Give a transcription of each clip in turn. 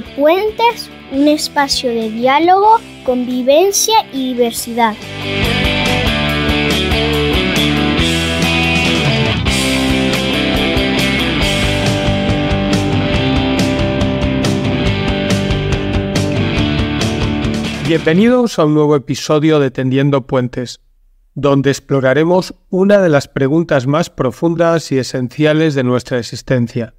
Puentes, un espacio de diálogo, convivencia y diversidad. Bienvenidos a un nuevo episodio de Tendiendo Puentes, donde exploraremos una de las preguntas más profundas y esenciales de nuestra existencia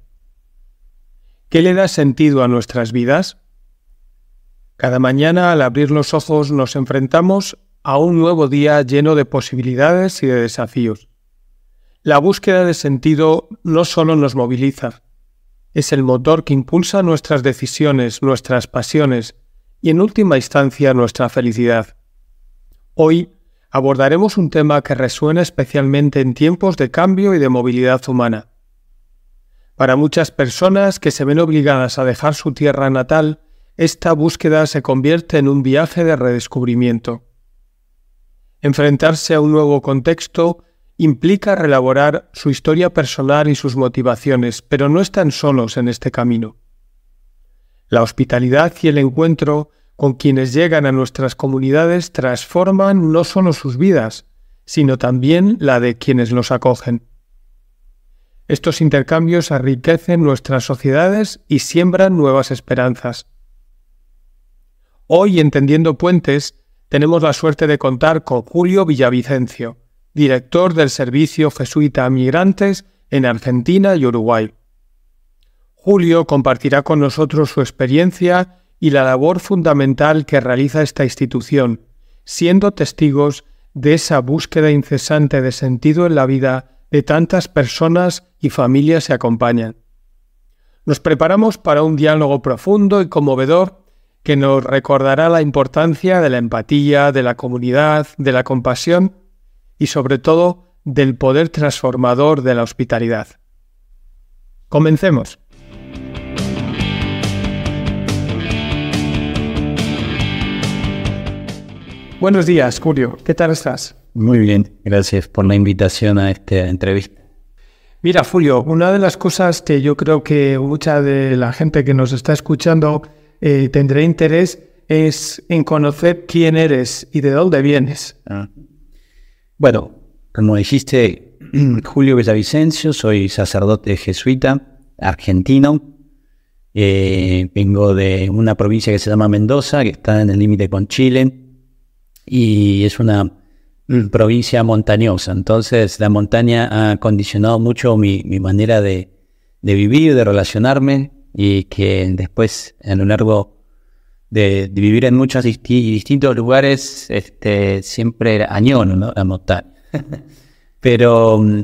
¿Qué le da sentido a nuestras vidas? Cada mañana al abrir los ojos nos enfrentamos a un nuevo día lleno de posibilidades y de desafíos. La búsqueda de sentido no solo nos moviliza, es el motor que impulsa nuestras decisiones, nuestras pasiones y en última instancia nuestra felicidad. Hoy abordaremos un tema que resuena especialmente en tiempos de cambio y de movilidad humana para muchas personas que se ven obligadas a dejar su tierra natal, esta búsqueda se convierte en un viaje de redescubrimiento. Enfrentarse a un nuevo contexto implica relaborar su historia personal y sus motivaciones, pero no están solos en este camino. La hospitalidad y el encuentro con quienes llegan a nuestras comunidades transforman no solo sus vidas, sino también la de quienes los acogen. Estos intercambios enriquecen nuestras sociedades y siembran nuevas esperanzas. Hoy, entendiendo puentes, tenemos la suerte de contar con Julio Villavicencio, director del Servicio Jesuita a Migrantes en Argentina y Uruguay. Julio compartirá con nosotros su experiencia y la labor fundamental que realiza esta institución, siendo testigos de esa búsqueda incesante de sentido en la vida de tantas personas y familias se acompañan. Nos preparamos para un diálogo profundo y conmovedor que nos recordará la importancia de la empatía, de la comunidad, de la compasión y sobre todo del poder transformador de la hospitalidad. Comencemos. Buenos días, Curio. ¿Qué tal estás? Muy bien, gracias por la invitación a esta entrevista. Mira, Julio, una de las cosas que yo creo que mucha de la gente que nos está escuchando eh, tendrá interés es en conocer quién eres y de dónde vienes. Ah. Bueno, como dijiste, Julio Villavicencio, soy sacerdote jesuita argentino. Eh, vengo de una provincia que se llama Mendoza, que está en el límite con Chile, y es una Mm, provincia montañosa, entonces la montaña ha condicionado mucho mi, manera de, de, vivir, de relacionarme y que después a lo largo de, vivir en muchos distintos lugares este, siempre añono ¿no? la montaña. pero, mm,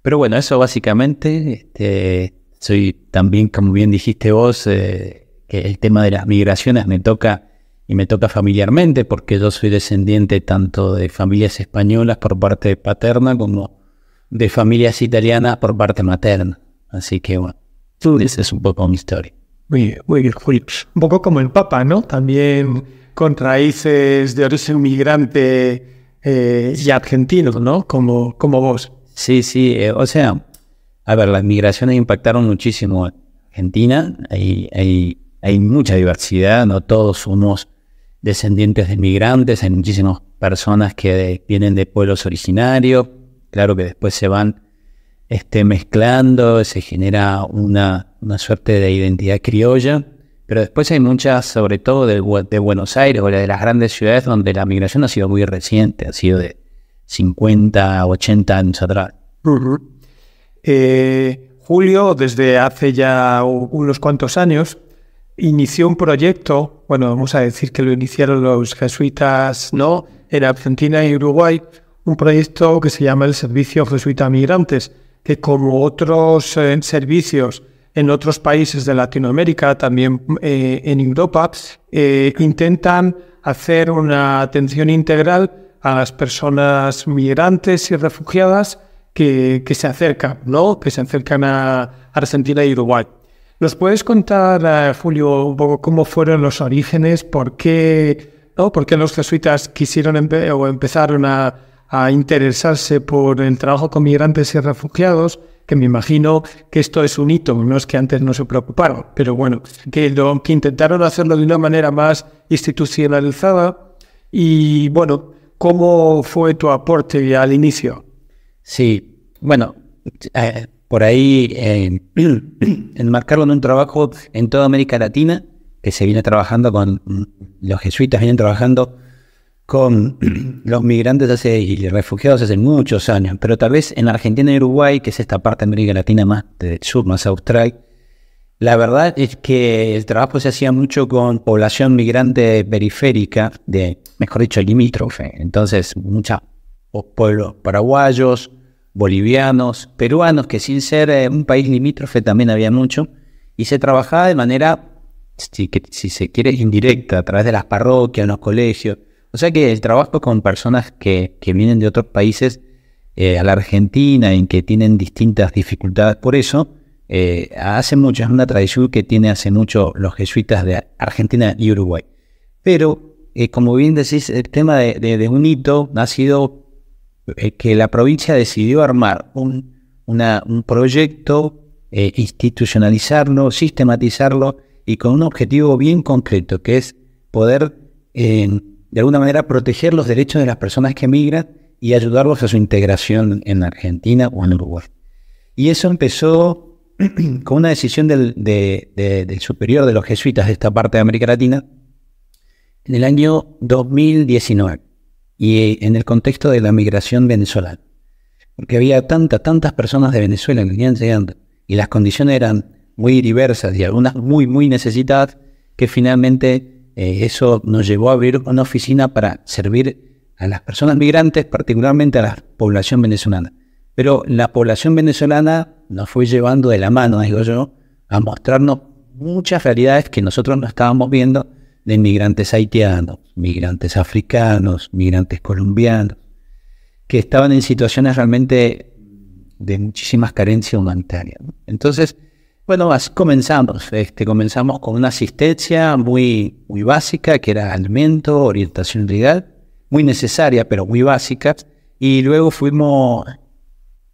pero bueno, eso básicamente, este, soy también, como bien dijiste vos, eh, que el tema de las migraciones me toca y me toca familiarmente porque yo soy descendiente tanto de familias españolas por parte paterna como de familias italianas por parte materna. Así que bueno, esa es un poco mi historia. Muy, muy, Un poco como el Papa, ¿no? También con raíces de origen migrante eh, y argentino, ¿no? Como, como vos. Sí, sí. Eh, o sea, a ver, las migraciones impactaron muchísimo a Argentina. Hay, hay, hay mucha diversidad, no todos somos descendientes de migrantes, hay muchísimas personas que vienen de pueblos originarios, claro que después se van este, mezclando, se genera una, suerte de identidad criolla, pero después hay muchas, sobre todo de, de Buenos Aires o de las grandes ciudades donde la migración ha sido muy reciente, ha sido de 50, 80 años atrás. Eh, Julio, desde hace ya unos cuantos años, inició un proyecto, bueno, vamos a decir que lo iniciaron los jesuitas, ¿no? En Argentina y Uruguay, un proyecto que se llama el Servicio Jesuita Migrantes, que como otros eh, servicios en otros países de Latinoamérica, también eh, en Europa, eh, intentan hacer una atención integral a las personas migrantes y refugiadas que, que se acercan, ¿no? Que se acercan a Argentina y Uruguay. ¿Nos puedes contar, eh, Julio, un poco cómo fueron los orígenes? ¿Por qué, no? los jesuitas quisieron o empezaron a, interesarse por el trabajo con migrantes y refugiados? que me imagino que esto es un hito, no es que antes no se preocuparon, pero bueno, que, intentaron hacerlo de una manera más institucionalizada y bueno, ¿cómo fue tu aporte al inicio? Sí, bueno, eh, por ahí eh, enmarcarlo en un trabajo en toda América Latina, que se viene trabajando con, mm, los jesuitas vienen trabajando con los migrantes y refugiados hace muchos años, pero tal vez en Argentina y Uruguay, que es esta parte de América Latina más del sur, más austral, la verdad es que el trabajo se hacía mucho con población migrante periférica, de, mejor dicho, limítrofe. Entonces, muchos pueblos paraguayos, bolivianos, peruanos, que sin ser eh, un país limítrofe también había mucho, y se trabajaba de manera, si, se quiere, indirecta, a través de las parroquias, los colegios. O sea que el trabajo con personas que, vienen de otros países eh, a la Argentina, en que tienen distintas dificultades por eso, eh, hace mucho, es una tradición que tiene hace mucho los jesuitas de Argentina y Uruguay. Pero, como bien decís, el tema de un hito ha sido eh, que la provincia decidió armar un, un proyecto, eh, institucionalizarlo, sistematizarlo y con un objetivo bien concreto, que es poder, eh, de alguna manera, proteger los derechos de las personas que emigran y ayudarlos a su integración en Argentina o en Uruguay. Y eso empezó con una decisión del, del superior de los jesuitas de esta parte de América Latina en el año 2019 y eh, en el contexto de la migración venezolana. Porque había tantas, tantas personas de Venezuela que venían llegando y las condiciones eran muy diversas y algunas muy, muy necesitadas, que finalmente eh, eso nos llevó a abrir una oficina para servir a las personas migrantes, particularmente a la población venezolana. Pero la población venezolana nos fue llevando de la mano, digo yo, a mostrarnos muchas realidades que nosotros no estábamos viendo de inmigrantes haitianos, migrantes africanos, migrantes colombianos, que estaban en situaciones realmente de muchísimas carencias humanitarias. Entonces, bueno, así comenzamos. Este, comenzamos con una asistencia muy, muy básica, que era alimento, orientación legal, muy necesaria, pero muy básica. Y luego fuimos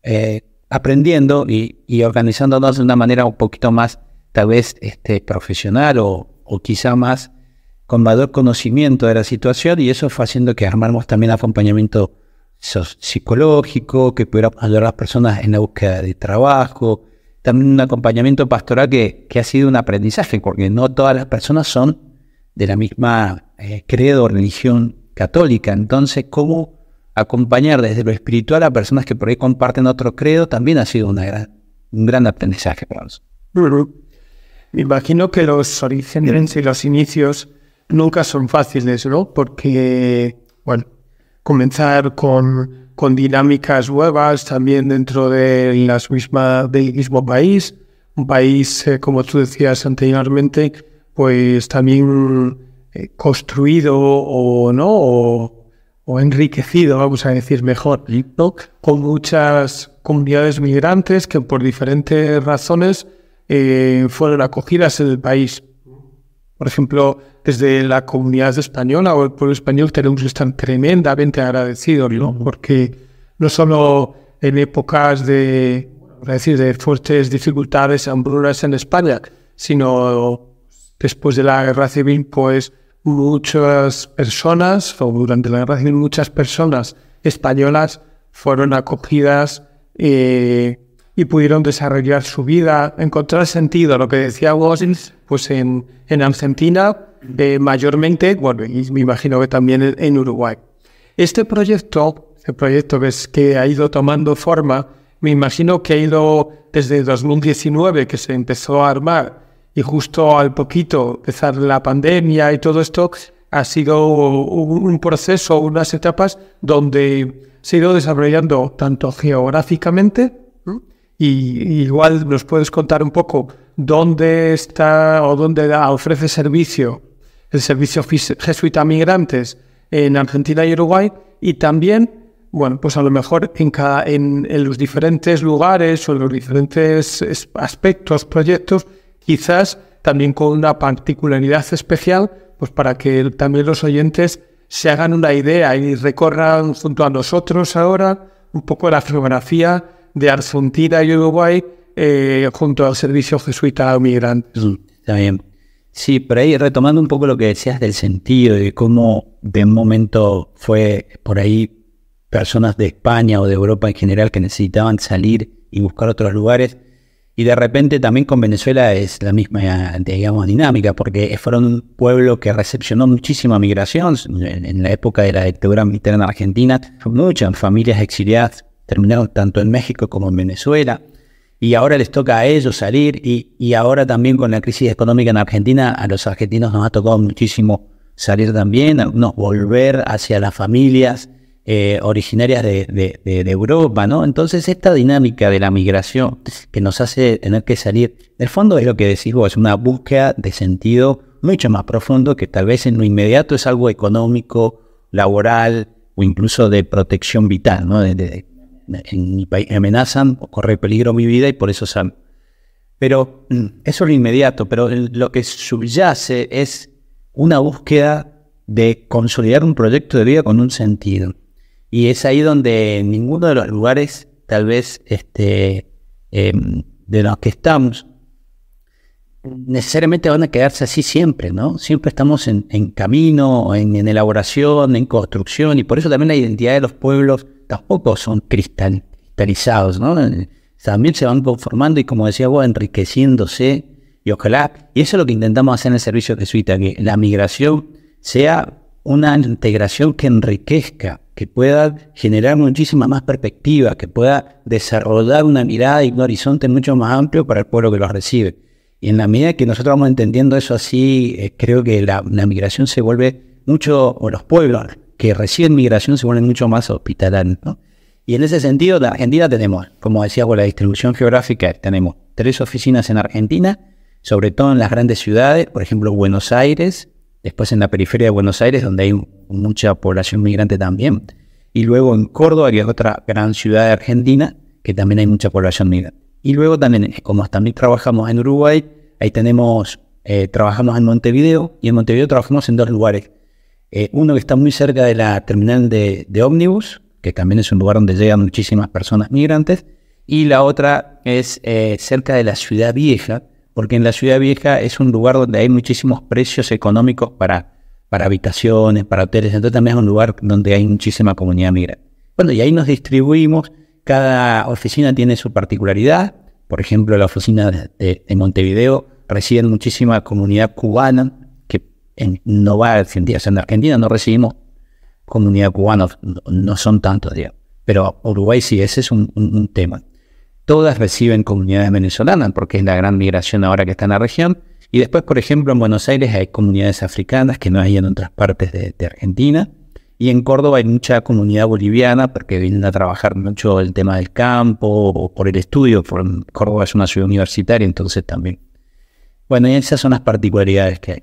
eh, aprendiendo y, y, organizándonos de una manera un poquito más, tal vez, este, profesional o, o quizá más con mayor conocimiento de la situación y eso fue haciendo que armáramos también acompañamiento psicológico, que pudiera ayudar a las personas en la búsqueda de trabajo, también un acompañamiento pastoral que, ha sido un aprendizaje, porque no todas las personas son de la misma eh, credo o religión católica. Entonces, ¿cómo acompañar desde lo espiritual a personas que por ahí comparten otro credo? También ha sido una un gran aprendizaje para nosotros. Me imagino que los orígenes y los inicios nunca son fáciles, ¿no? Porque, bueno, comenzar con, con dinámicas nuevas también dentro de las del mismo país, un país, eh, como tú decías anteriormente, pues también eh, construido o no, o, enriquecido, vamos a decir mejor, con muchas comunidades migrantes que por diferentes razones eh, fueron acogidas en el país. Por ejemplo, desde la comunidad española o el pueblo español tenemos que estar tremendamente agradecidos, Porque no solo en épocas de, decir, de fuertes dificultades, hambrunas en España, sino después de la guerra civil, pues muchas personas, o durante la guerra civil, muchas personas españolas fueron acogidas eh, y pudieron desarrollar su vida, encontrar sentido. Lo que decía decía pues en, en Argentina ...de mayormente, bueno, y me imagino que también en, Uruguay. Este proyecto, el este proyecto que, ha ido tomando forma, me imagino que ha ido desde 2019 que se empezó a armar y justo al poquito empezar la pandemia y todo esto, ha sido un proceso, unas etapas donde se ha ido desarrollando tanto geográficamente, y, igual nos puedes contar un poco dónde está o dónde ofrece servicio el servicio jesuita migrantes en Argentina y Uruguay, y también, bueno, pues a lo mejor en, cada, en, los diferentes lugares o en los diferentes aspectos, proyectos, quizás también con una particularidad especial, pues para que también los oyentes se hagan una idea y recorran junto a nosotros ahora un poco la geografía de Argentina y Uruguay eh, junto al servicio jesuita migrantes mm, Sí, por ahí retomando un poco lo que decías del sentido, de cómo de un momento fue por ahí personas de España o de Europa en general que necesitaban salir y buscar otros lugares. Y de repente también con Venezuela es la misma, digamos, dinámica, porque fueron un pueblo que recepcionó muchísima migración en, la época de la dictadura militar en Argentina. Muchas familias exiliadas terminaron tanto en México como en Venezuela y ahora les toca a ellos salir y, y, ahora también con la crisis económica en Argentina, a los argentinos nos ha tocado muchísimo salir también, algunos volver hacia las familias eh, originarias de, Europa, ¿no? Entonces esta dinámica de la migración que nos hace tener que salir, en el fondo es lo que decís vos, es una búsqueda de sentido mucho más profundo que tal vez en lo inmediato es algo económico, laboral o incluso de protección vital, ¿no? De, en mi país me amenazan o corre peligro mi vida y por eso salgo. Pero mm, eso es lo inmediato, pero lo que subyace es una búsqueda de consolidar un proyecto de vida con un sentido. Y es ahí donde ninguno de los lugares, tal vez este, em, de los que estamos, necesariamente van a quedarse así siempre, ¿no? Siempre estamos en, camino, en, elaboración, en construcción, y por eso también la identidad de los pueblos tampoco son cristalizados, ¿no? Eh, también se van conformando y, como decía vos, enriqueciéndose, y ojalá, y eso es lo que intentamos hacer en el servicio jesuita, que la migración sea una integración que enriquezca, que pueda generar muchísimas más perspectiva, que pueda desarrollar una mirada y un horizonte mucho más amplio para el pueblo que los recibe. Y en la medida que nosotros vamos entendiendo eso así, eh, creo que la, migración se vuelve mucho, o los pueblos que reciben migración se vuelven mucho más hospitalarios. Y en ese sentido, la Argentina tenemos, como decía, con la distribución geográfica, tenemos tres oficinas en Argentina, sobre todo en las grandes ciudades, por ejemplo, Buenos Aires, después en la periferia de Buenos Aires, donde hay mucha población migrante también, y luego en Córdoba, que es otra gran ciudad de Argentina, que también hay mucha población migrante. Y luego también, eh, como también trabajamos en Uruguay, ahí tenemos, eh, trabajamos en Montevideo y en Montevideo trabajamos en dos lugares. Eh, uno que está muy cerca de la terminal de, ómnibus, que también es un lugar donde llegan muchísimas personas migrantes, y la otra es cerca de la ciudad vieja, porque en la ciudad vieja es un lugar donde hay muchísimos precios económicos para, para habitaciones, para hoteles, entonces también es un lugar donde hay muchísima comunidad migrante. Bueno, y ahí nos distribuimos cada oficina tiene su particularidad. Por ejemplo, la oficina de, Montevideo recibe muchísima comunidad cubana que en, no va a Argentina. en Argentina no recibimos comunidad cubana, no, son tantos, días. Pero Uruguay sí, ese es un, tema. Todas reciben comunidades venezolanas porque es la gran migración ahora que está en la región. Y después, por ejemplo, en Buenos Aires hay comunidades africanas que no hay en otras partes de Argentina. Y en Córdoba hay mucha comunidad boliviana porque vienen a trabajar mucho el tema del campo o por el estudio. Córdoba es una ciudad universitaria, entonces también. Bueno, y esas son las particularidades que hay.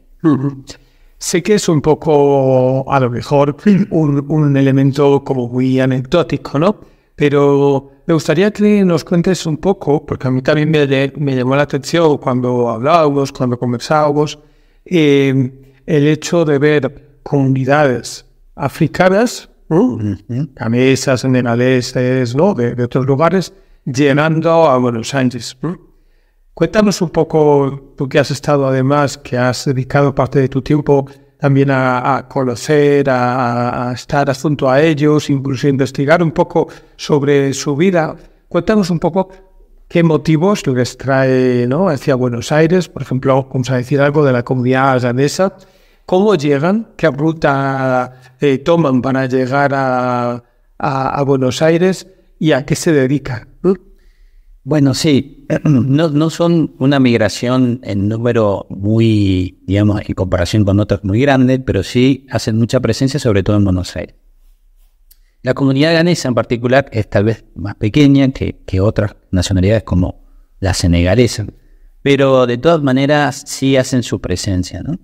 Sé que es un poco, a lo mejor, un, elemento como muy anecdótico, ¿no? Pero me gustaría que nos cuentes un poco, porque a mí también me, llamó la atención cuando hablábamos, cuando conversábamos, eh, el hecho de ver comunidades africanas, camisas senegalesas, ¿no? De, de, otros lugares, llenando a Buenos Aires. Cuéntanos un poco, tú que has estado además, que has dedicado parte de tu tiempo también a, conocer, a, estar junto a ellos, incluso investigar un poco sobre su vida. Cuéntanos un poco qué motivos les trae ¿no? hacia Buenos Aires, por ejemplo, vamos a decir algo de la comunidad albanesa, cómo llegan, qué ruta eh, toman para llegar a, Buenos Aires y a qué se dedican. Bueno, sí, no, son una migración en número muy, digamos, en comparación con otras muy grandes, pero sí hacen mucha presencia, sobre todo en Buenos Aires. La comunidad ganesa en particular es tal vez más pequeña que, que otras nacionalidades como la senegalesa, pero de todas maneras sí hacen su presencia. ¿no?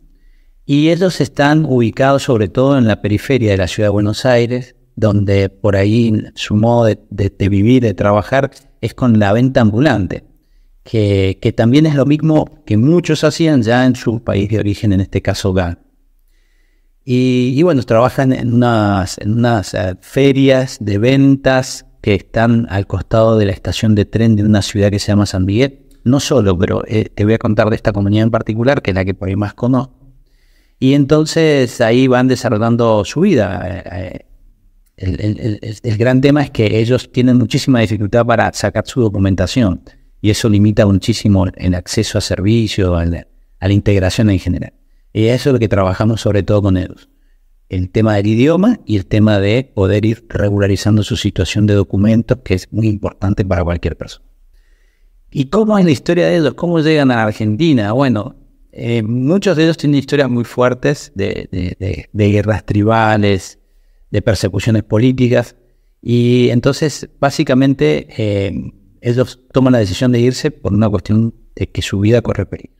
Y ellos están ubicados sobre todo en la periferia de la ciudad de Buenos Aires, donde por ahí su modo de, vivir, de trabajar, es con la venta ambulante, que, también es lo mismo que muchos hacían ya en su país de origen, en este caso GAL. Y, bueno, trabajan en unas, eh, ferias de ventas que están al costado de la estación de tren de una ciudad que se llama San Miguel. No solo, pero eh, te voy a contar de esta comunidad en particular, que es la que por ahí más conozco y entonces ahí van desarrollando su vida. Eh, eh, el, gran tema es que ellos tienen muchísima dificultad para sacar su documentación y eso limita muchísimo el acceso a servicios, a la, integración en general. Y eso es lo que trabajamos sobre todo con ellos. El tema del idioma y el tema de poder ir regularizando su situación de documentos, que es muy importante para cualquier persona. ¿Y cómo es la historia de ellos? ¿Cómo llegan a Argentina? Bueno, eh, muchos de ellos tienen historias muy fuertes de, guerras tribales, de persecuciones políticas, y entonces básicamente eh, ellos toman la decisión de irse por una cuestión de que su vida corre peligro.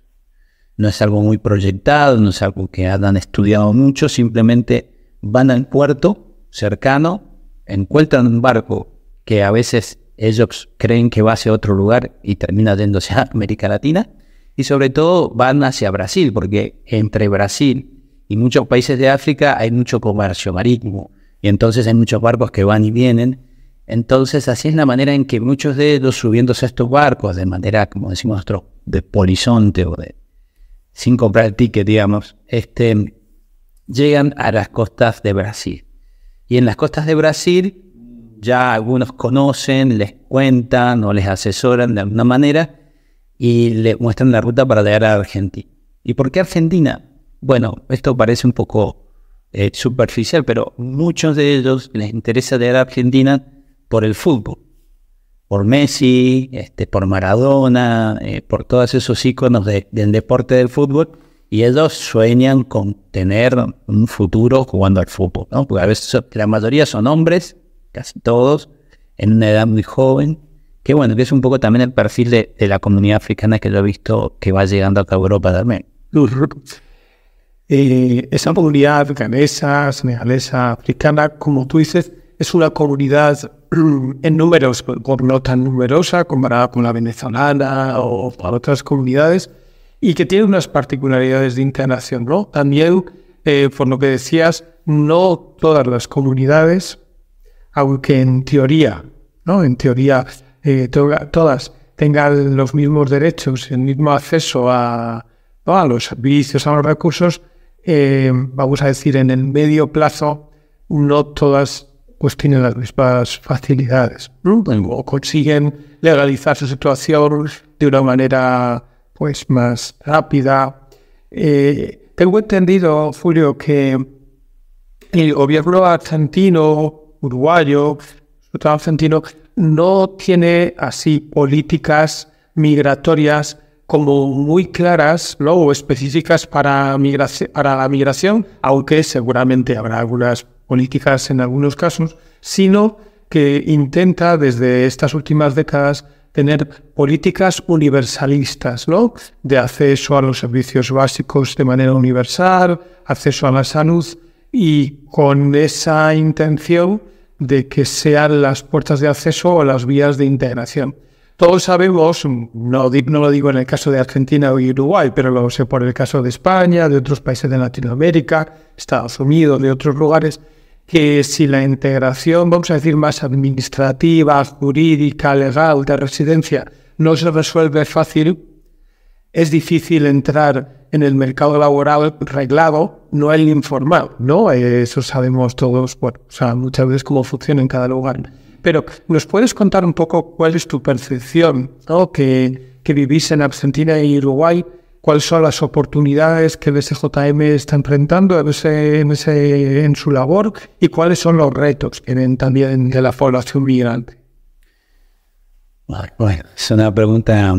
No es algo muy proyectado, no es algo que hayan estudiado mucho, simplemente van al puerto cercano, encuentran un barco que a veces ellos creen que va hacia otro lugar y termina yéndose a América Latina y sobre todo van hacia Brasil, porque entre Brasil y muchos países de África hay mucho comercio marítimo y entonces hay muchos barcos que van y vienen. Entonces así es la manera en que muchos de ellos subiéndose a estos barcos de manera, como decimos nosotros, de polizonte o de sin comprar el ticket, digamos, este, llegan a las costas de Brasil. Y en las costas de Brasil ya algunos conocen, les cuentan o les asesoran de alguna manera y le muestran la ruta para llegar a Argentina. ¿Y por qué Argentina? Bueno, esto parece un poco eh, superficial, pero muchos de ellos les interesa llegar a Argentina por el fútbol, por Messi, este, por Maradona, eh, por todos esos íconos del deporte del fútbol, y ellos sueñan con tener un futuro jugando al fútbol, ¿no? Porque a veces la mayoría son hombres, casi todos, en una edad muy joven, que bueno, que es un poco también el perfil de, la comunidad africana que lo he visto que va llegando acá a Europa también. Eh, esa comunidad senegalesa, africana, como tú dices, es una comunidad mm, en números, por no tan numerosa comparada con la venezolana o para otras comunidades, y que tiene unas particularidades de integración. ¿no? También, eh, por lo que decías, no todas las comunidades, aunque en teoría, ¿no? en teoría eh, todas tengan los mismos derechos, el mismo acceso a, a los servicios, a los recursos, eh, vamos a decir, en el medio plazo, no todas pues tienen las mismas facilidades o consiguen legalizar su situación de una manera pues más rápida. Eh, tengo entendido, Julio, que el gobierno argentino, uruguayo, no tiene así políticas migratorias como muy claras o específicas para, para la migración, aunque seguramente habrá algunas políticas en algunos casos, sino que intenta desde estas últimas décadas tener políticas universalistas, ¿no? De acceso a los servicios básicos de manera universal, acceso a la salud y con esa intención de que sean las puertas de acceso o las vías de integración. Todos sabemos, no, lo digo en el caso de Argentina o Uruguay, pero lo sé por el caso de España, de otros países de Latinoamérica, Estados Unidos, de otros lugares, que si la integración, vamos a decir, más administrativa, jurídica, legal, de residencia, no se resuelve fácil, es difícil entrar en el mercado laboral reglado, no el informal, ¿no? Eso sabemos todos, bueno, o sea, muchas veces cómo funciona en cada lugar. Pero, ¿nos puedes contar un poco cuál es tu percepción, ¿no? Que, vivís en Argentina y Uruguay, cuáles son las oportunidades que BSJM está enfrentando en su labor y cuáles son los retos que ven también de la población migrante. Bueno, es una pregunta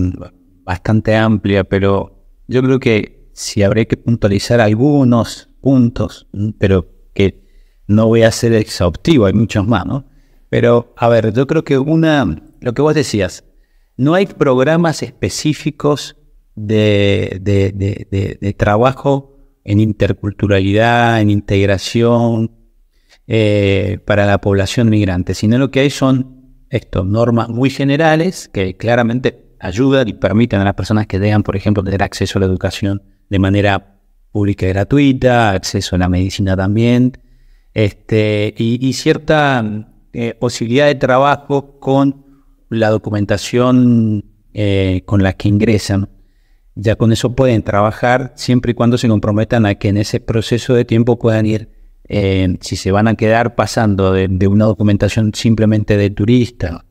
bastante amplia, pero yo creo que si habré que puntualizar algunos puntos, mm, pero que no voy a ser exhaustivo, hay muchos más, ¿no? Pero, a ver, yo creo que una, lo que vos decías, no hay programas específicos de, trabajo en interculturalidad, en integración eh, para la población migrante, sino lo que hay son estos normas muy generales que claramente ayudan y permiten a las personas que dejan, por ejemplo, tener acceso a la educación de manera pública y gratuita, acceso a la medicina también, este, y, cierta eh, posibilidad de trabajo con la documentación eh, con la que ingresan. Ya con eso pueden trabajar siempre y cuando se comprometan a que en ese proceso de tiempo puedan ir, eh, si se van a quedar pasando de una documentación simplemente de turista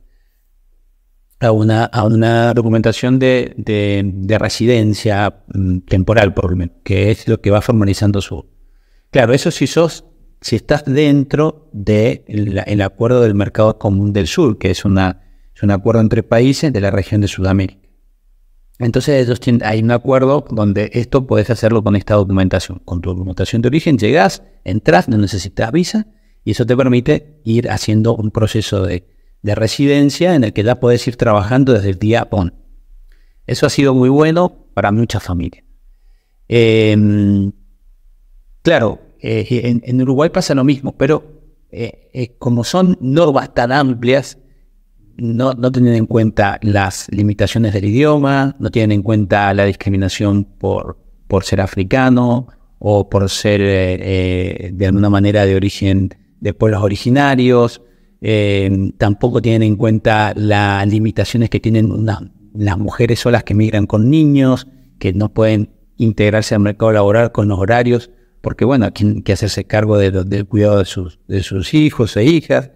a una, una documentación de, residencia mm, temporal, por lo menos, que es lo que va formalizando su. Claro, eso si sos, si estás dentro del de acuerdo del mercado común del sur, que es, una, un acuerdo entre países de la región de Sudamérica. Entonces hay un acuerdo donde esto puedes hacerlo con esta documentación. Con tu documentación de origen llegas, entras, no necesitas visa y eso te permite ir haciendo un proceso de, de residencia en el que ya podés ir trabajando desde el día 1. Eso ha sido muy bueno para muchas familias. Em, claro, eh, en, Uruguay pasa lo mismo, pero eh, eh, como son normas tan amplias, no, tienen en cuenta las limitaciones del idioma, no tienen en cuenta la discriminación por, por ser africano o por ser de alguna manera de origen de pueblos originarios. Eh, tampoco tienen en cuenta las limitaciones que tienen las mujeres solas que migran con niños, que no pueden integrarse al mercado laboral con los horarios, porque bueno, tienen que hacerse cargo del cuidado de sus, hijos e hijas.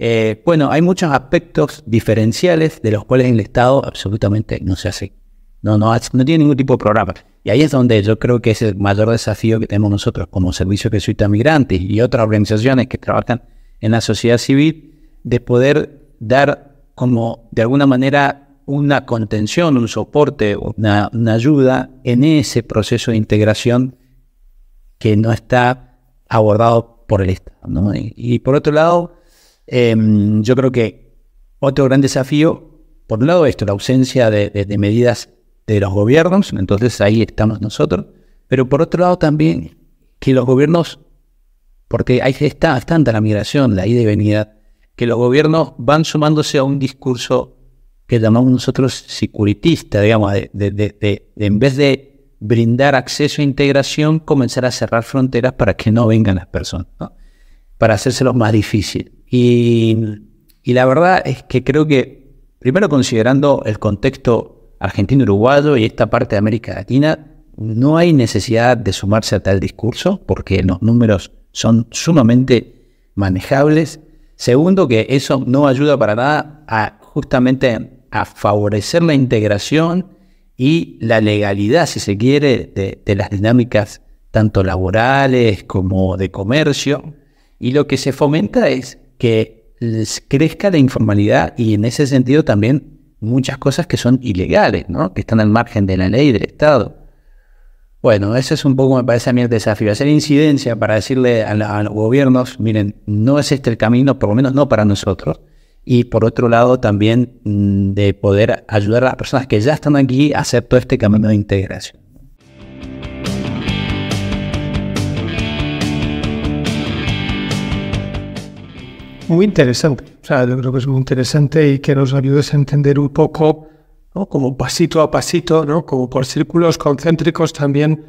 Eh, bueno, hay muchos aspectos diferenciales de los cuales el Estado absolutamente no se hace, no, no, no tiene ningún tipo de programa. Y ahí es donde yo creo que es el mayor desafío que tenemos nosotros como Servicio Jesuita Migrantes y otras organizaciones que trabajan en la sociedad civil, de poder dar como de alguna manera una contención, un soporte, una, ayuda en ese proceso de integración que no está abordado por el Estado. Y, por otro lado, em, yo creo que otro gran desafío, por un lado esto, la ausencia de medidas de los gobiernos, entonces ahí estamos nosotros, pero por otro lado también que los gobiernos porque hay, está, tanta la migración, la ida y venida, que los gobiernos van sumándose a un discurso que llamamos nosotros securitista, digamos, de, en vez de brindar acceso e integración, comenzar a cerrar fronteras para que no vengan las personas, ¿no? para hacérselos más difícil. Y, y la verdad es que creo que, primero considerando el contexto argentino-uruguayo y esta parte de América Latina, no hay necesidad de sumarse a tal discurso, porque los números son sumamente manejables. Segundo, que eso no ayuda para nada a justamente a favorecer la integración y la legalidad, si se quiere, de, las dinámicas tanto laborales como de comercio. Y lo que se fomenta es que crezca la informalidad y en ese sentido también muchas cosas que son ilegales, ¿no? que están al margen de la ley del Estado. Bueno, ese es un poco, me parece a mí, el desafío. Hacer incidencia para decirle a, los gobiernos, miren, no es este el camino, por lo menos no para nosotros. Y por otro lado, también mm, de poder ayudar a las personas que ya están aquí a hacer todo este camino de integración. Muy interesante. O sea, yo creo que es muy interesante y que nos ayudes a entender un poco como pasito a pasito, ¿no? como por círculos concéntricos también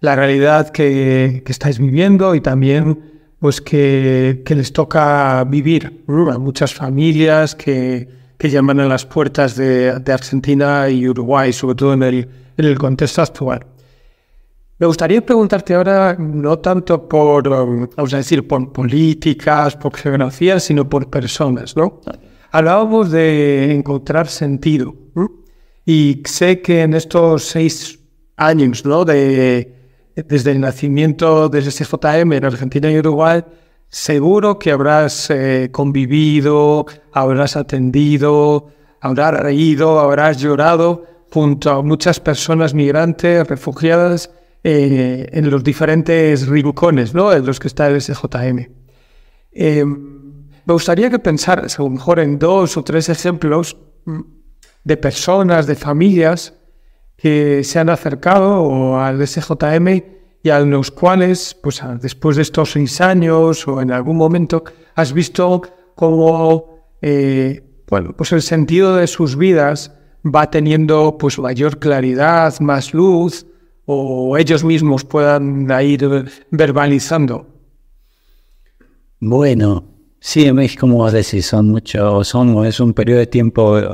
la realidad que, estáis viviendo y también pues que, les toca vivir. a muchas familias que, llaman a las puertas de, Argentina y Uruguay, sobre todo en el, en el contexto actual. Me gustaría preguntarte ahora, no tanto por, um, vamos a decir, por políticas, por geografía, sino por personas, ¿no? Hablábamos de encontrar sentido. Y sé que en estos seis años, ¿no? De, desde el nacimiento del SJM en Argentina y Uruguay, seguro que habrás eh, convivido, habrás atendido, habrás reído, habrás llorado junto a muchas personas migrantes, refugiadas, eh, en los diferentes rincones ¿no? en los que está el SJM. Eh, me gustaría que pensaras a lo mejor en dos o tres ejemplos mm, de personas, de familias que se han acercado al SJM y a los cuales, pues después de estos seis años o en algún momento, has visto cómo eh, bueno, pues el sentido de sus vidas va teniendo pues mayor claridad, más luz, o ellos mismos puedan ir verbalizando. Bueno, Sí, en México, como vos decís, son muchos, son, es un periodo de tiempo, eh,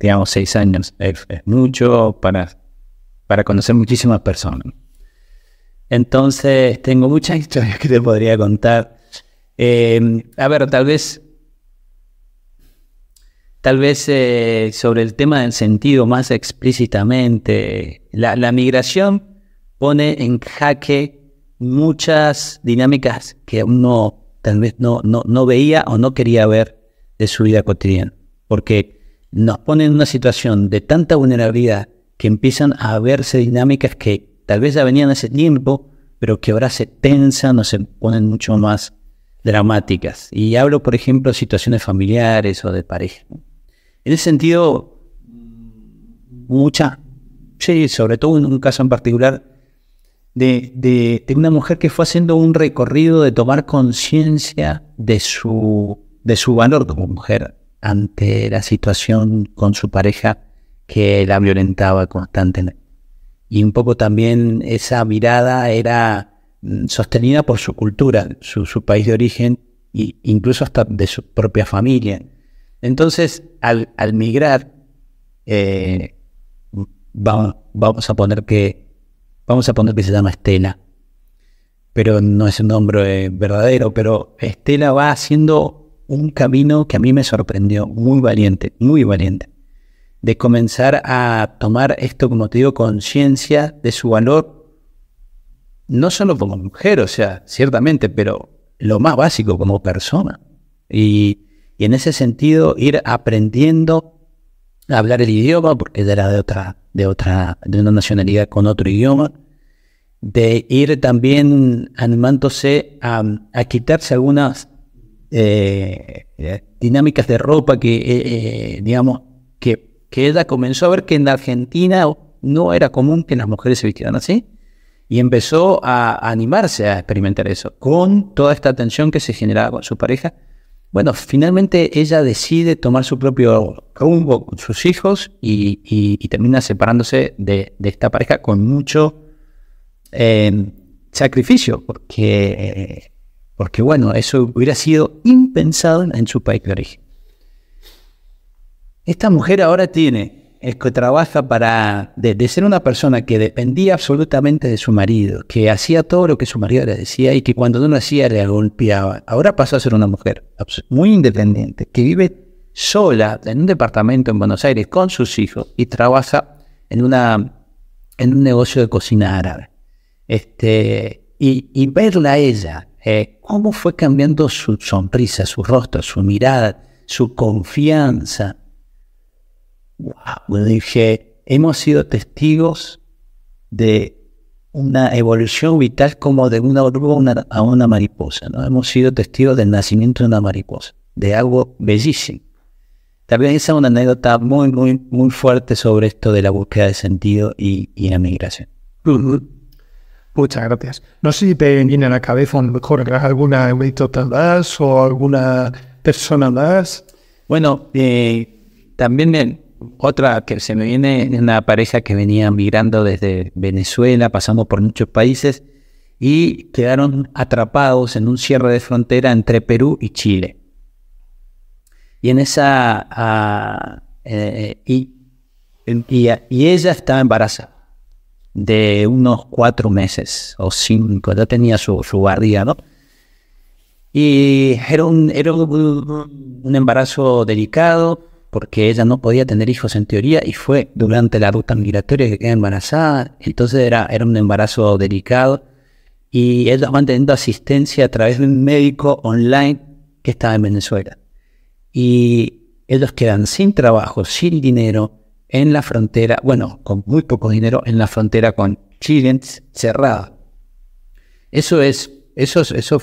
digamos, seis años, es, mucho para, para conocer muchísimas personas. Entonces, tengo muchas historias que te podría contar. Em, a ver, tal vez, tal vez eh, sobre el tema del sentido más explícitamente, la migración pone en jaque muchas dinámicas que uno tal vez no, no, no veía o no quería ver de su vida cotidiana. Porque nos ponen en una situación de tanta vulnerabilidad que empiezan a verse dinámicas que tal vez ya venían hace tiempo, pero que ahora se tensan o se ponen mucho más dramáticas. Y hablo, por ejemplo, de situaciones familiares o de pareja. En ese sentido, mucha, sí, sobre todo en un caso en particular, de, una mujer que fue haciendo un recorrido de tomar conciencia de su, de su valor como mujer ante la situación con su pareja que la violentaba constantemente. Y un poco también esa mirada era mm, sostenida por su cultura, su, país de origen e incluso hasta de su propia familia. Entonces, al, al migrar, eh, vamos, vamos a poner que vamos a poner que se llama Estela, pero no es un nombre verdadero, pero Estela va haciendo un camino que a mí me sorprendió, muy valiente, muy valiente, de comenzar a tomar esto, como te digo, conciencia de su valor, no solo como mujer, o sea, ciertamente, pero lo más básico como persona. Y, y en ese sentido, ir aprendiendo hablar el idioma, porque era de otra, de otra, de una nacionalidad con otro idioma, de ir también animándose a, quitarse algunas eh, eh, dinámicas de ropa que, eh, digamos, que, ella comenzó a ver que en Argentina no era común que las mujeres se vistieran así. Y empezó a animarse a experimentar eso, con toda esta tensión que se generaba con su pareja, bueno, finalmente ella decide tomar su propio rumbo con sus hijos y, termina separándose de, esta pareja con mucho eh, sacrificio, porque, porque bueno, eso hubiera sido impensado en su país de origen. Esta mujer ahora tiene es que trabaja para, de ser una persona que dependía absolutamente de su marido, que hacía todo lo que su marido le decía y que cuando no hacía le golpeaba, ahora pasó a ser una mujer muy independiente, que vive sola en un departamento en Buenos Aires con sus hijos y trabaja en, una, en un negocio de cocina árabe. Este, y, y verla a ella, eh, cómo fue cambiando su sonrisa, su rostro, su mirada, su confianza bueno, dije, hemos sido testigos de una evolución vital como de una oruga a una mariposa, ¿no? Hemos sido testigos del nacimiento de una mariposa, de algo bellísimo. También esa es una anécdota muy, muy, fuerte sobre esto de la búsqueda de sentido y, y la migración. Muchas gracias. No sé si te viene a la cabeza a lo mejor alguna anécdota más o alguna persona más. Bueno, eh, también otra que se me viene es una pareja que venía migrando desde Venezuela, pasando por muchos países, y quedaron atrapados en un cierre de frontera entre Perú y Chile. Y en esa. Ah, eh, y, ella estaba embarazada de unos cuatro meses o cinco, ya tenía su, guardia, ¿no? Y era un embarazo delicado, porque ella no podía tener hijos en teoría y fue durante la ruta migratoria que queda embarazada. Entonces era, era un embarazo delicado y ellos van teniendo asistencia a través de un médico online que estaba en Venezuela. Y ellos quedan sin trabajo, sin dinero, en la frontera, bueno, con muy poco dinero, en la frontera con Chile cerrada. Eso es, eso, eso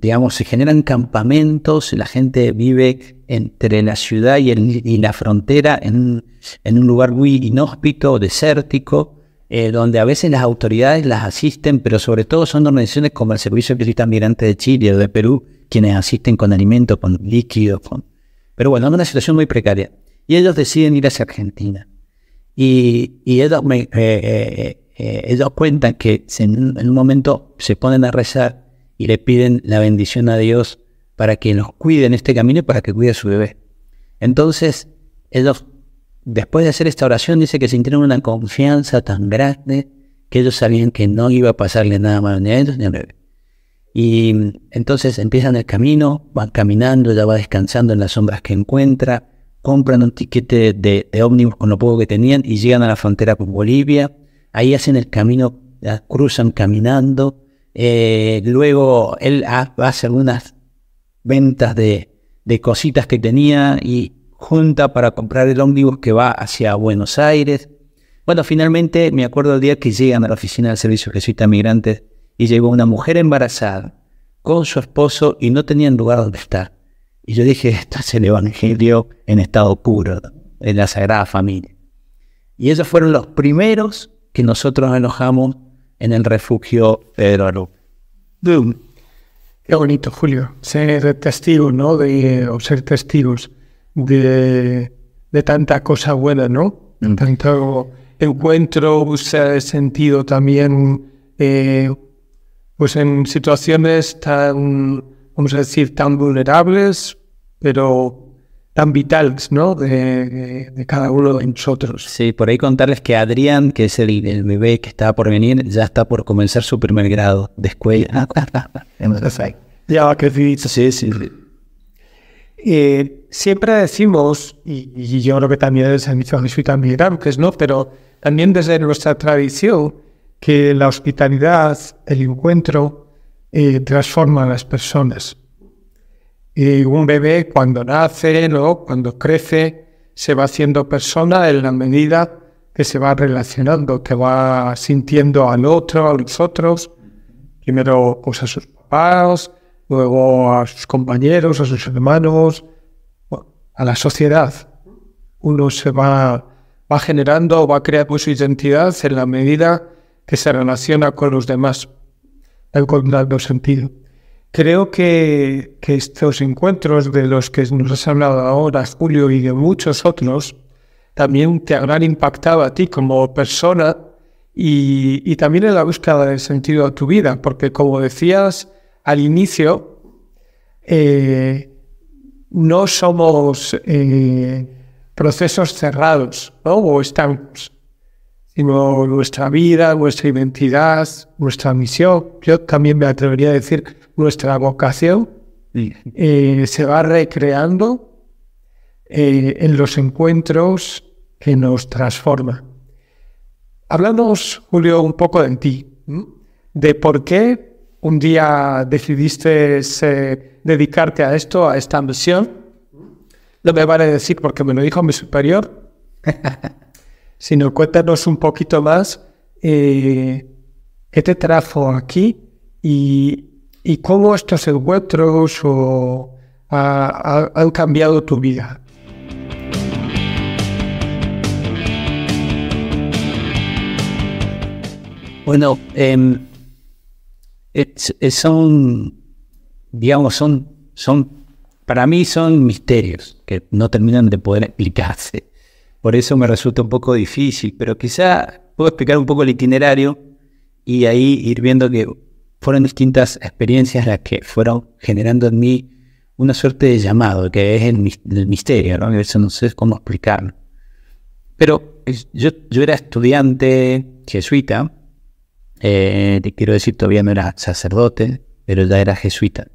digamos, se generan campamentos, la gente vive entre la ciudad y, la frontera en, un lugar muy inhóspito, desértico, eh, donde a veces las autoridades las asisten, pero sobre todo son organizaciones como el Servicio de Migrante de Chile o de Perú, quienes asisten con alimentos, con líquidos, con... Pero bueno, es una situación muy precaria. Y ellos deciden ir hacia Argentina. Y, ellos, eh, eh, ellos cuentan que en un momento se ponen a rezar y le piden la bendición a Dios para que los cuide en este camino y para que cuide a su bebé. Entonces, ellos, después de hacer esta oración, dice que sintieron una confianza tan grande que ellos sabían que no iba a pasarle nada malo ni a ellos ni al bebé. Y mm, entonces empiezan el camino, van caminando, ya va descansando en las sombras que encuentra, compran un tiquete de, de ómnibus con lo poco que tenían y llegan a la frontera con Bolivia. Ahí hacen el camino, cruzan caminando, eh, luego él ah, hace algunas ventas de, cositas que tenía y junta para comprar el ómnibus que va hacia Buenos Aires. Bueno, finalmente me acuerdo el día que llegan a la oficina del Servicio Jesuita Migrantes y llegó una mujer embarazada con su esposo y no tenían lugar donde estar. Y yo dije, esto es el Evangelio en estado puro, en la Sagrada Familia. Y ellos fueron los primeros que nosotros enojamos en el refugio Pedro Qué bonito, Julio, ser testigo, ¿no? De, ser testigos de, tanta cosa buena, ¿no? Mm. Tanto encuentro, ha sentido también, eh, pues en situaciones tan, vamos a decir, tan vulnerables, pero tan vitales ¿no? De, cada uno de nosotros. Sí, por ahí contarles que Adrián, que es el, bebé que está por venir, ya está por comenzar su primer grado de escuela. ya va Sí, eh, siempre decimos, y, yo creo que también es el mi familia también es ¿no? pero también desde nuestra tradición, que la hospitalidad, el encuentro, eh, transforma a las personas. Y un bebé cuando nace, cuando crece, se va haciendo persona en la medida que se va relacionando, que va sintiendo al otro, a los otros, primero pues, a sus papás, luego a sus compañeros, a sus hermanos, a la sociedad. Uno se va, va generando, va creando su identidad en la medida que se relaciona con los demás, encontrando sentido. Creo que, estos encuentros de los que nos has hablado ahora, Julio, y de muchos otros, también te habrán impactado a ti como persona y, también en la búsqueda del sentido de tu vida, porque como decías al inicio, eh, no somos eh, procesos cerrados ¿no? o sino nuestra vida, nuestra identidad, nuestra misión, yo también me atrevería a decir nuestra vocación, eh, se va recreando eh, en los encuentros que nos transforman. Hablamos, Julio, un poco de ti, de por qué un día decidiste eh, dedicarte a esto, a esta misión. No me vale a decir porque me lo dijo mi superior. sino cuéntanos un poquito más eh, qué te trajo aquí y, cómo estos encuentros han cambiado tu vida. Bueno, em, son, digamos, son, son, para mí son misterios que no terminan de poder explicarse. Por eso me resulta un poco difícil, pero quizá puedo explicar un poco el itinerario y ahí ir viendo que fueron distintas experiencias las que fueron generando en mí una suerte de llamado, que es el, misterio, ¿no? A veces no sé cómo explicarlo. Pero yo, yo era estudiante jesuita, eh, te quiero decir, todavía no era sacerdote, pero ya era jesuita.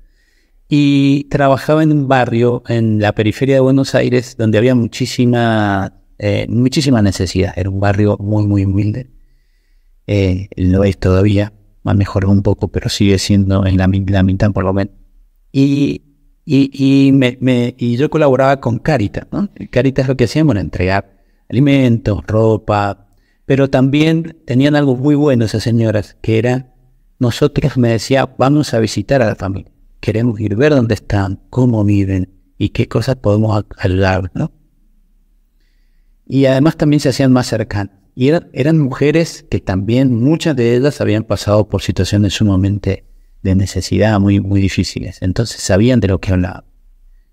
Y trabajaba en un barrio en la periferia de Buenos Aires donde había muchísima eh, muchísima necesidad. Era un barrio muy, muy humilde. Eh, lo es todavía, ha mejorado un poco, pero sigue siendo en la, la mitad por lo menos. Y, y, me, y yo colaboraba con Caritas. ¿no? Caritas lo que hacíamos era entregar alimentos, ropa, pero también tenían algo muy bueno esas señoras, que era, nosotras me decía, vamos a visitar a la familia, queremos ir ver dónde están, cómo viven y qué cosas podemos ayudar, ¿no? y además también se hacían más cercanas. Y eran mujeres que también muchas de ellas habían pasado por situaciones sumamente de necesidad, muy, muy difíciles. Entonces sabían de lo que hablaba.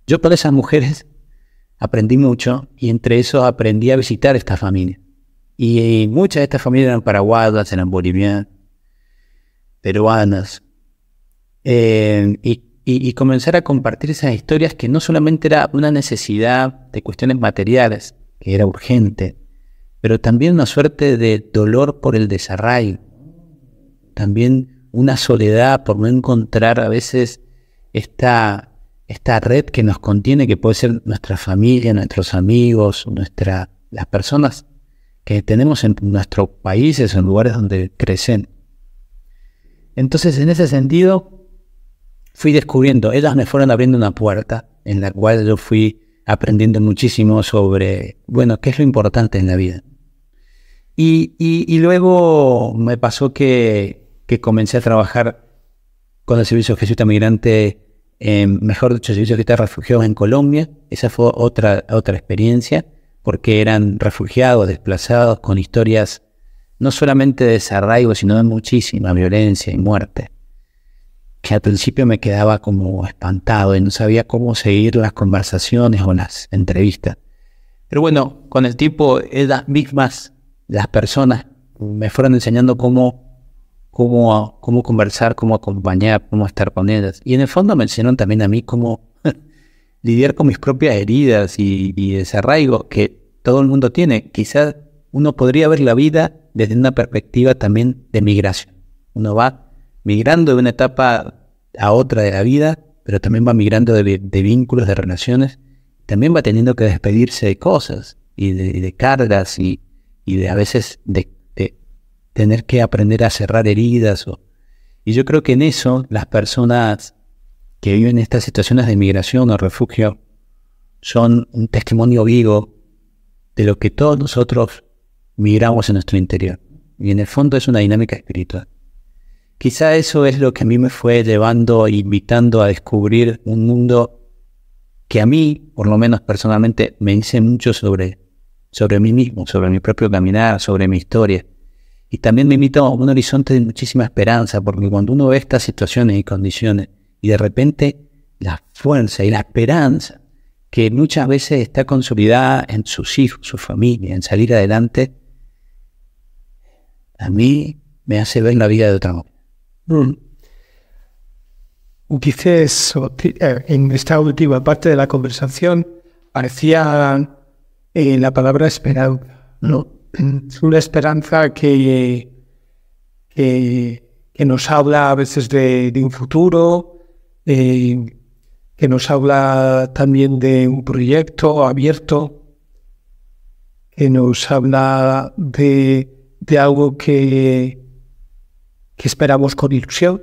Yo por esas mujeres aprendí mucho y entre eso aprendí a visitar estas familias. Y, eh, muchas de estas familias eran paraguayas, eran bolivianas, peruanas. Eh, y y, comenzar a compartir esas historias que no solamente era una necesidad de cuestiones materiales, que era urgente, pero también una suerte de dolor por el desarraigo, también una soledad por no encontrar a veces esta, esta red que nos contiene, que puede ser nuestra familia, nuestros amigos, nuestra, las personas que tenemos en nuestros países, en lugares donde crecen. Entonces, en ese sentido, fui descubriendo, ellas me fueron abriendo una puerta en la cual yo fui aprendiendo muchísimo sobre, bueno, qué es lo importante en la vida. Y, y, luego me pasó que, que, comencé a trabajar con el Servicio Jesuita Migrante, mejor dicho, Servicio Jesuita Refugiados en Colombia. Esa fue otra, otra experiencia, porque eran refugiados, desplazados, con historias no solamente de desarraigo, sino de muchísima violencia y muerte que al principio me quedaba como espantado y no sabía cómo seguir las conversaciones o las entrevistas. Pero bueno, con el tiempo, las mismas, las personas, me fueron enseñando cómo, cómo, cómo conversar, cómo acompañar, cómo estar con ellas. Y en el fondo me enseñaron también a mí cómo lidiar con mis propias heridas y, y que todo el mundo tiene. Quizás uno podría ver la vida desde una perspectiva también de migración. Uno va migrando de una etapa a otra de la vida, pero también va migrando de, vínculos, de relaciones, también va teniendo que despedirse de cosas y de, cargas y, y, de a veces de, tener que aprender a cerrar heridas. y yo creo que en eso las personas que viven estas situaciones de migración o refugio son un testimonio vivo de lo que todos nosotros migramos en nuestro interior. Y en el fondo es una dinámica espiritual. Quizá eso es lo que a mí me fue llevando e invitando a descubrir un mundo que a mí, por lo menos personalmente, me dice mucho sobre, sobre mí mismo, sobre mi propio caminar, sobre mi historia. Y también me invita a un horizonte de muchísima esperanza, porque cuando uno ve estas situaciones y condiciones, y de repente la fuerza y la esperanza que muchas veces está consolidada en sus hijos, su familia, en salir adelante, a mí me hace ver la vida de otra manera. Mm. Eh, en esta última parte de la conversación, parecía eh, la palabra esperanza, ¿no? Es una esperanza que, que, nos habla a veces de, un futuro, eh, que nos habla también de un proyecto abierto, que nos habla de algo que, que esperamos con ilusión.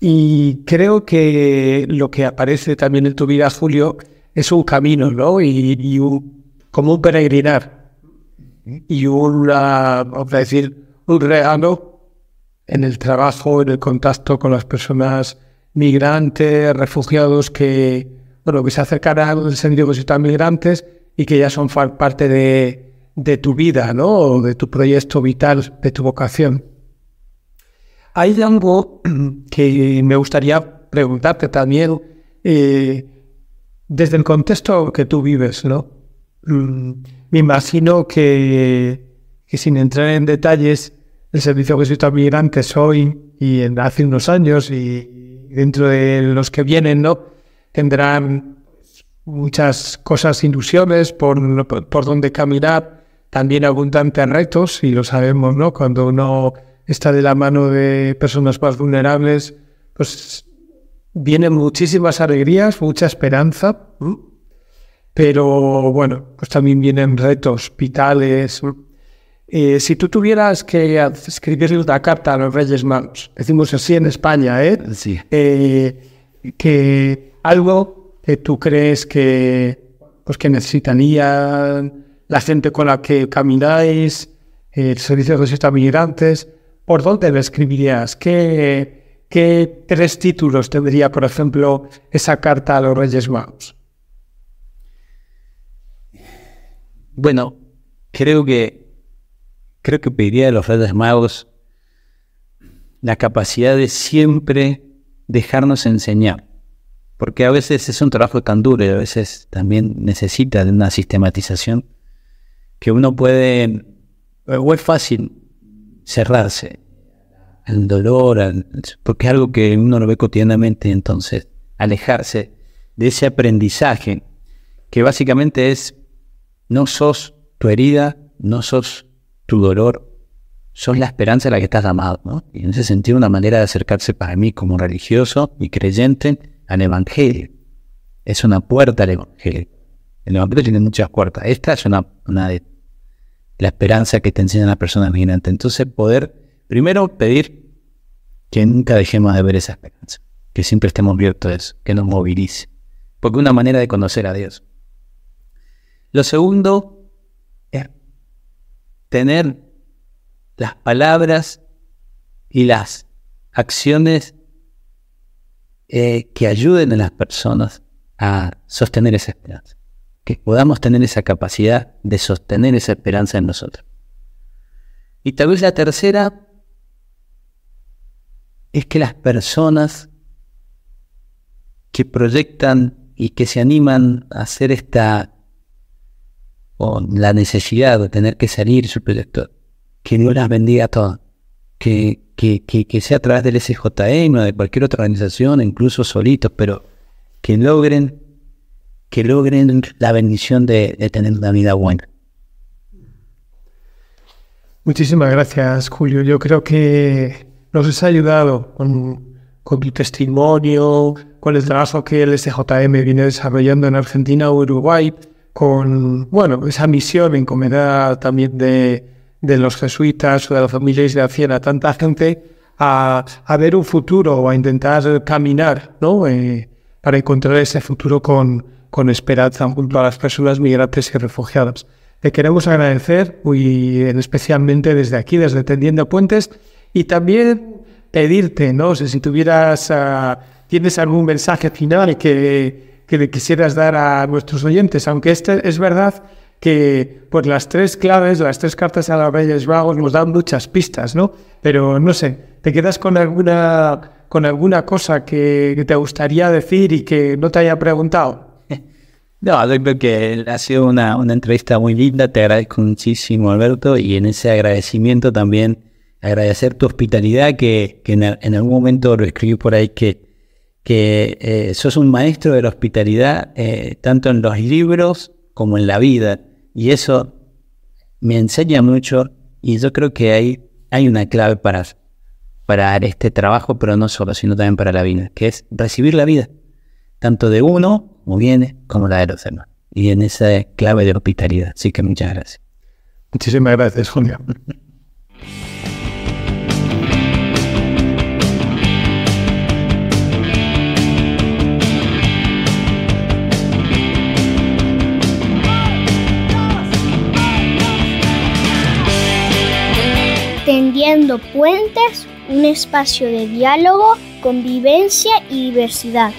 Y creo que lo que aparece también en tu vida, Julio, es un camino, ¿no? Y, como un peregrinar. Y una, vamos a decir, un regalo en el trabajo, en el contacto con las personas migrantes, refugiados que, bueno, que se acercan en sentido que están migrantes y que ya son parte de, de tu vida, ¿no? O de tu proyecto vital, de tu vocación. Hay algo que me gustaría preguntarte también, eh, desde el contexto que tú vives, ¿no? Mm, me imagino que, sin entrar en detalles, el servicio que también migrantes hoy y hace unos años y dentro de los que vienen, ¿no? Tendrán pues, muchas cosas, ilusiones por, por, por donde caminar, también abundantes retos, y lo sabemos, ¿no? Cuando uno está de la mano de personas más vulnerables, pues vienen muchísimas alegrías, mucha esperanza, pero bueno, pues también vienen retos hospitales. Eh, si tú tuvieras que escribir una carta a los Reyes Magos, decimos así en España, ¿eh? Sí. Eh, que algo que tú crees que, pues que necesitarían la gente con la que camináis, eh, el servicio de asistencia migrantes, ¿por dónde lo escribirías? ¿Qué, tres títulos tendría, por ejemplo, esa carta a los Reyes Magos? Bueno, creo que creo que pediría a los Reyes Magos la capacidad de siempre dejarnos enseñar, porque a veces es un trabajo tan duro y a veces también necesita de una sistematización que uno puede o es fácil cerrarse al dolor, porque es algo que uno lo ve cotidianamente, entonces alejarse de ese aprendizaje que básicamente es no sos tu herida, no sos tu dolor, sos la esperanza a la que estás amado. Y en ese sentido una manera de acercarse para mí como religioso y creyente al Evangelio. Es una puerta al Evangelio. El Evangelio tiene muchas puertas. Esta es una, una de la esperanza que te enseñan las personas migrantes. Entonces, poder primero pedir que nunca dejemos de ver esa esperanza, que siempre estemos abiertos a eso, que nos movilice, porque una manera de conocer a Dios. Lo segundo es tener las palabras y las acciones eh, que ayuden a las personas a sostener esa esperanza que podamos tener esa capacidad de sostener esa esperanza en nosotros. Y tal vez la tercera es que las personas que proyectan y que se animan a hacer esta, o la necesidad de tener que salir su proyecto que Dios las bendiga a todas, que, que sea a través del SJM o de cualquier otra organización, incluso solitos, pero que logren que logren la bendición de, tener una vida buena. Muchísimas gracias, Julio. Yo creo que nos has ayudado con, tu testimonio, con el trabajo que el SJM viene desarrollando en Argentina o Uruguay, con bueno, esa misión encomendada también de, los jesuitas o de las familias de a tanta gente a, ver un futuro o a intentar caminar ¿no? Eh, para encontrar ese futuro con, con esperanza junto a las personas migrantes y refugiadas. Te queremos agradecer y especialmente desde aquí, desde Tendiendo Puentes, y también pedirte, no sé si tuvieras, ah, tienes algún mensaje final que, le quisieras dar a nuestros oyentes, aunque este es verdad que pues las tres claves, las tres cartas a la Reyes Vagos nos dan muchas pistas, ¿no? Pero no sé, ¿te quedas con alguna, con alguna cosa que, que te gustaría decir y que no te haya preguntado? No, yo creo que ha sido una, entrevista muy linda, te agradezco muchísimo Alberto y en ese agradecimiento también agradecer tu hospitalidad que, en, algún momento lo escribí por ahí que, que eh, sos un maestro de la hospitalidad eh, tanto en los libros como en la vida y eso me enseña mucho y yo creo que hay, hay una clave para, para este trabajo, pero no solo, sino también para la vida, que es recibir la vida, tanto de uno como viene, como la de los Y en esa clave de hospitalidad. Así que muchas gracias. Muchísimas gracias, Julio. Tendiendo Puentes, un espacio de diálogo, convivencia y diversidad.